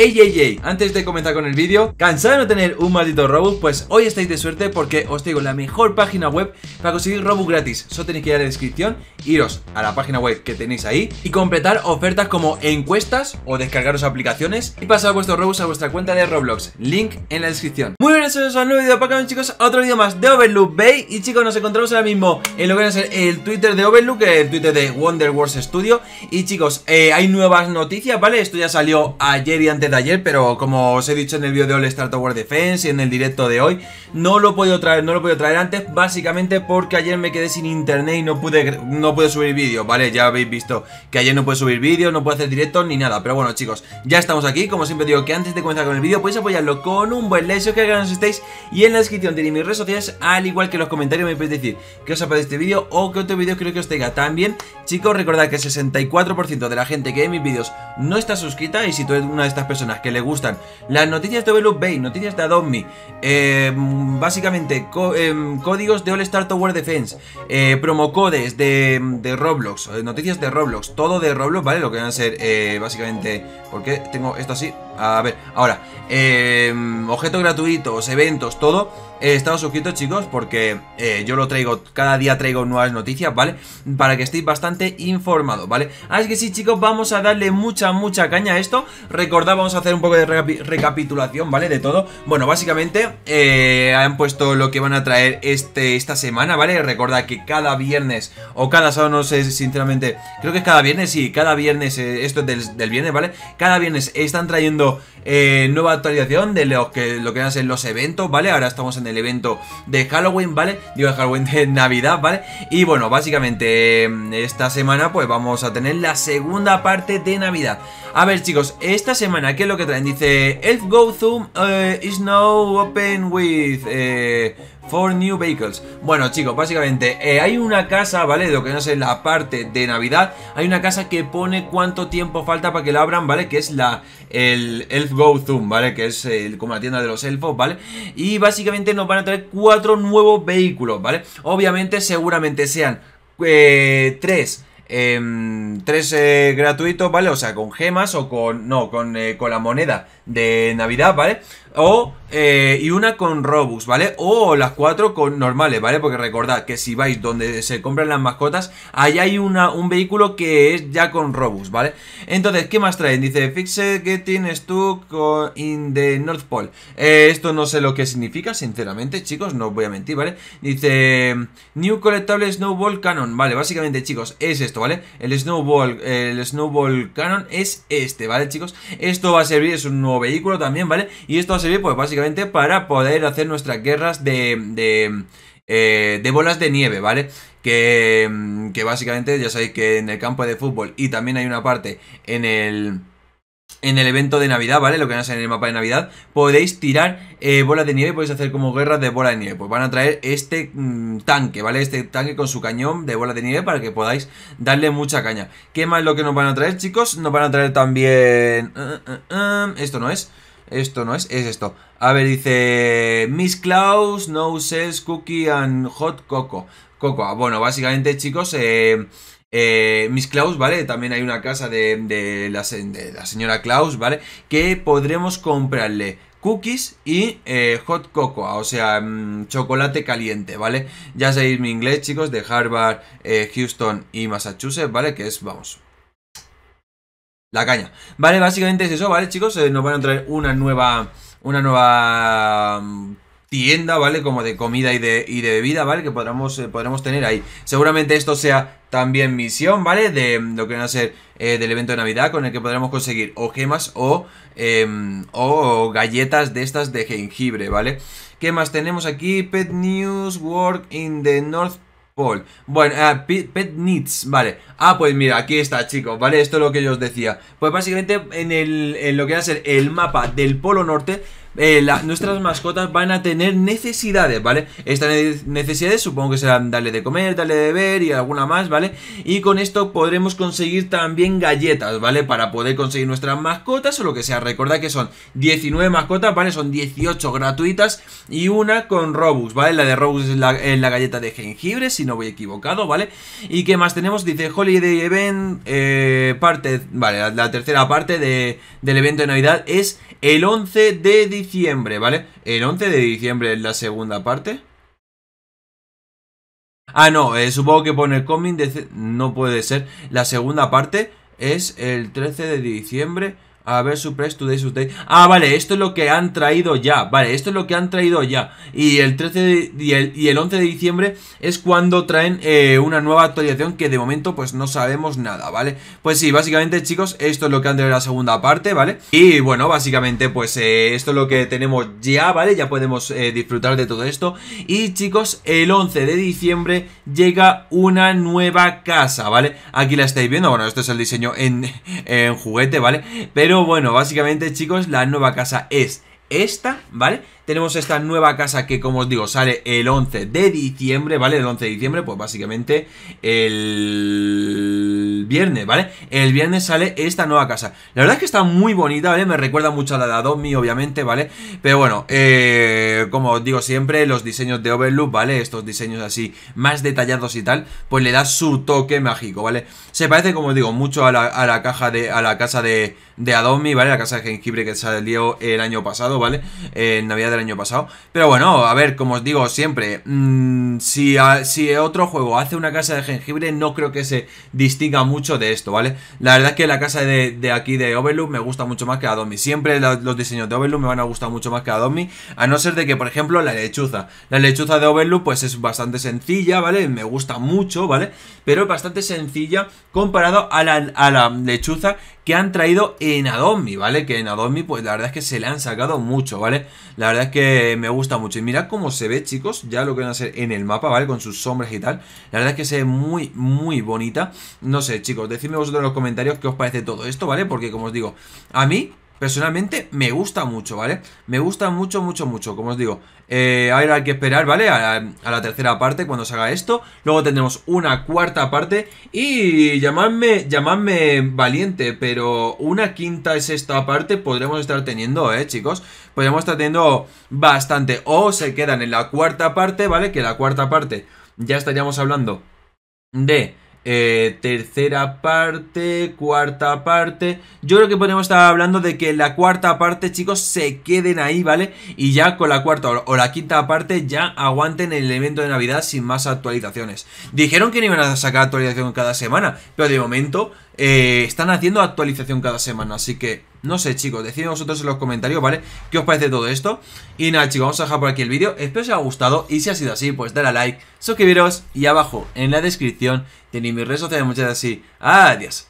Ey, antes de comenzar con el vídeo, ¿cansado de no tener un maldito Robux? Pues hoy estáis de suerte porque os digo la mejor página web para conseguir Robux gratis. Solo tenéis que ir a la descripción, iros a la página web que tenéis ahí y completar ofertas como encuestas o descargaros aplicaciones y pasar vuestros Robux a vuestra cuenta de Roblox. Link en la descripción. Muy bien, eso es un nuevo vídeo para chicos, otro vídeo más de Overlook Bay. Y chicos, nos encontramos ahora mismo en lo que a ser el Twitter de Overlook, el Twitter de Wonder Wars Studio. Y chicos, eh, hay nuevas noticias, ¿vale? Esto ya salió ayer y antes de ayer, pero como os he dicho en el vídeo de All Star Tower Defense y en el directo de hoy, no lo puedo traer, no lo puedo traer antes, básicamente porque ayer me quedé sin internet y no pude, no pude subir vídeo, ¿vale? Ya habéis visto que ayer no pude subir vídeo, no pude hacer directo ni nada, pero bueno chicos, ya estamos aquí, como siempre digo que antes de comenzar con el vídeo, podéis apoyarlo con un buen like, si os que nos estéis y en la descripción tenéis mis redes sociales, al igual que en los comentarios me podéis decir que os ha este vídeo o que otro vídeo creo que os tenga. También, chicos, recordad que el 64% de la gente que ve mis vídeos no está suscrita y si tú eres una de estas personas que le gustan las noticias de Overlook Bay, noticias de Adobe eh, básicamente eh, códigos de All Star Tower Defense, eh, promocodes de, de, Roblox, eh, noticias de Roblox, todo de Roblox, ¿vale? Lo que van a ser eh, básicamente, porque tengo esto así, a ver, ahora, em, objetos gratuitos, eventos, todo. He eh, Estado suscritos, chicos, porque eh, yo lo traigo, cada día traigo nuevas noticias, ¿vale? Para que estéis bastante informados, ¿vale? Así que sí, chicos, vamos a darle mucha, mucha caña a esto. Recordad, vamos a hacer un poco de recapitulación, ¿vale? De todo. Bueno, básicamente eh, han puesto lo que van a traer este, esta semana, ¿vale? Recordad que cada viernes o cada sábado, no sé, sinceramente, creo que es cada viernes, sí, cada viernes, eh, esto es del viernes, ¿vale? Cada viernes están trayendo eh, nueva actualización de lo que, lo que van los eventos, ¿vale? Ahora estamos en el evento de Halloween, ¿vale? Digo, Halloween de Navidad, ¿vale? Y bueno, básicamente em, esta semana pues vamos a tener la segunda parte de Navidad. A ver chicos, esta semana, ¿qué es lo que traen? Dice, Elf Go through eh, is now open with... Eh, for new vehicles. Bueno, chicos, básicamente eh, hay una casa, ¿vale? Lo que no sé, la parte de Navidad. Hay una casa que pone cuánto tiempo falta para que la abran, ¿vale? Que es la el Elf Go Zoom, ¿vale? Que es eh, como la tienda de los elfos, ¿vale? Y básicamente nos van a traer cuatro nuevos vehículos, ¿vale? Obviamente, seguramente sean eh, tres. Em, tres gratuitos, ¿vale? O sea, con gemas o con... No, con, con la moneda de Navidad, ¿vale? O, eh, y una con Robux, ¿vale? O las cuatro con normales, ¿vale? Porque recordad que si vais donde se compran las mascotas, allá hay una, un vehículo que es ya con Robux, ¿vale? Entonces, ¿qué más traen? Dice, Fixed Getting Stuck in the North Pole. Eh, esto no sé lo que significa, sinceramente, chicos, no os voy a mentir, ¿vale? Dice, New Collectable Snowball Cannon, ¿vale? Básicamente, chicos, es esto, ¿vale? El Snowball, el Snowball Cannon es este, ¿vale, chicos? Esto va a servir, es un nuevo vehículo también, ¿vale? Y esto servir, pues básicamente para poder hacer nuestras guerras de, de, eh, de bolas de nieve, ¿vale? Mm, que, básicamente ya sabéis que en el campo de fútbol y también hay una parte en el en el evento de Navidad, ¿vale? Lo que van a en el mapa de Navidad, podéis tirar eh, bolas de nieve, podéis hacer como guerras de bola de nieve. Pues van a traer este mm, tanque, ¿vale? Este tanque con su cañón de bola de nieve para que podáis darle mucha caña. ¿Qué más es lo que nos van a traer, chicos? Nos van a traer también... Eh, esto no es... Esto no es, es esto. A ver, dice Miss Klaus, No uses Cookie and Hot cocoa, cocoa, bueno, básicamente, chicos, eh, eh, Miss Klaus, ¿vale? También hay una casa de, la, señora Klaus, ¿vale? Que podremos comprarle cookies y eh, hot cocoa, o sea, mm, chocolate caliente, ¿vale? Ya sabéis mi inglés, chicos, de Harvard, Houston y Massachusetts, ¿vale? Que es, vamos, la caña. Vale, básicamente es eso, ¿vale, chicos? Eh, nos van a traer una nueva. Una nueva mm, tienda, ¿vale? Como de comida y de, y de bebida, ¿vale? Que podremos, eh, podremos tener ahí. Seguramente esto sea también misión, ¿vale? De mm, lo que van a ser eh, del evento de Navidad, con el que podremos conseguir o gemas o, em, o galletas de estas de jengibre, ¿vale? ¿Qué más tenemos aquí? Pet News, Work in the North bueno, ah, pet, Needs, vale. Ah, pues mira, aquí está, chicos, ¿vale? Esto es lo que yo os decía. Pues básicamente en, el, en lo que va a ser el mapa del Polo Norte eh, nuestras mascotas van a tener necesidades, ¿vale? Estas necesidades supongo que serán darle de comer, darle de beber y alguna más, ¿vale? Y con esto podremos conseguir también galletas, ¿vale? Para poder conseguir nuestras mascotas o lo que sea. Recordad que son 19 mascotas, ¿vale? Son 18 gratuitas y una con Robux, ¿vale? La de Robux es la, galleta de jengibre, si no voy equivocado, ¿vale? ¿Y qué más tenemos? Dice Holiday Event, eh, parte, vale, la, tercera parte del evento de Navidad es el 11 de diciembre diciembre, ¿vale? El 11 de diciembre es la segunda parte. Ah, no, eh, supongo que pone coming, no puede ser. La segunda parte es el 13 de diciembre a ver, Suppress Today's usted Ah, vale, esto es lo que han traído ya. Vale, esto es lo que han traído ya. Y el 13 y, el, 11 de diciembre es cuando traen eh, una nueva actualización que de momento pues no sabemos nada, ¿vale? Pues sí, básicamente chicos, esto es lo que han traído la segunda parte, ¿vale? Y bueno, básicamente pues eh, esto es lo que tenemos ya, ¿vale? Ya podemos eh, disfrutar de todo esto. Y chicos, el 11 de diciembre llega una nueva casa, ¿vale? Aquí la estáis viendo, bueno, esto es el diseño en, en juguete, ¿vale? Pero bueno, básicamente chicos, la nueva casa es esta, ¿vale? Tenemos esta nueva casa que, como os digo, sale el 11 de diciembre, ¿vale? El 11 de diciembre, pues básicamente el viernes, ¿vale? el viernes sale esta nueva casa. La verdad es que está muy bonita, ¿vale? Me recuerda mucho a la de Adomi, obviamente, ¿vale? Pero bueno, eh, como os digo siempre, los diseños de Overloop, ¿vale? Estos diseños así más detallados y tal, pues le da su toque mágico, ¿vale? Se parece, como os digo, mucho a la, caja de, a la casa de, de ¿vale? La casa de jengibre que salió el año pasado, ¿vale? En Navidad del año pasado. Pero bueno, a ver, como os digo siempre, mm, si, si otro juego hace una casa de jengibre, no creo que se distinga mucho de esto, ¿vale? La verdad es que la casa de, aquí de Overloop, me gusta mucho más que a Domi. Siempre los diseños de Overloop me van a gustar mucho más que a Domi. A no ser de que, por ejemplo, la lechuza. La lechuza de Overloop, pues es bastante sencilla, ¿vale? Me gusta mucho, ¿vale? Pero es bastante sencilla comparado a la, a la lechuza que han traído en Adomi, ¿vale? Que en Adomi, pues la verdad es que se le han sacado mucho, ¿vale? La verdad es que me gusta mucho. Y mirad cómo se ve, chicos, ya lo que van a hacer en el mapa, ¿vale? Con sus sombras y tal. La verdad es que se ve muy, muy bonita. No sé, chicos, decidme vosotros en los comentarios qué os parece todo esto, ¿vale? Porque, como os digo, a mí personalmente me gusta mucho, ¿vale? Me gusta mucho, mucho, mucho, como os digo. ahora eh, hay que esperar, ¿vale? A la, tercera parte cuando se haga esto. Luego tendremos una cuarta parte. Y llamadme, valiente, pero una quinta es esta parte podremos estar teniendo, ¿eh, chicos? Podríamos estar teniendo bastante. O se quedan en la cuarta parte, ¿vale? Que la cuarta parte ya estaríamos hablando de eh, tercera parte, cuarta parte. Yo creo que podemos estar hablando de que la cuarta parte, chicos, se queden ahí, ¿vale? Y ya con la cuarta o la quinta parte ya aguanten el evento de Navidad sin más actualizaciones. Dijeron que no iban a sacar actualización cada semana, pero de momento eh, están haciendo actualización cada semana, así que no sé, chicos, decidme vosotros en los comentarios, ¿vale? ¿Qué os parece todo esto? Y nada, chicos, vamos a dejar por aquí el vídeo. Espero os haya gustado y si ha sido así, pues dale a like, suscribiros y abajo en la descripción tenéis mis redes sociales, muchas así, Adiós.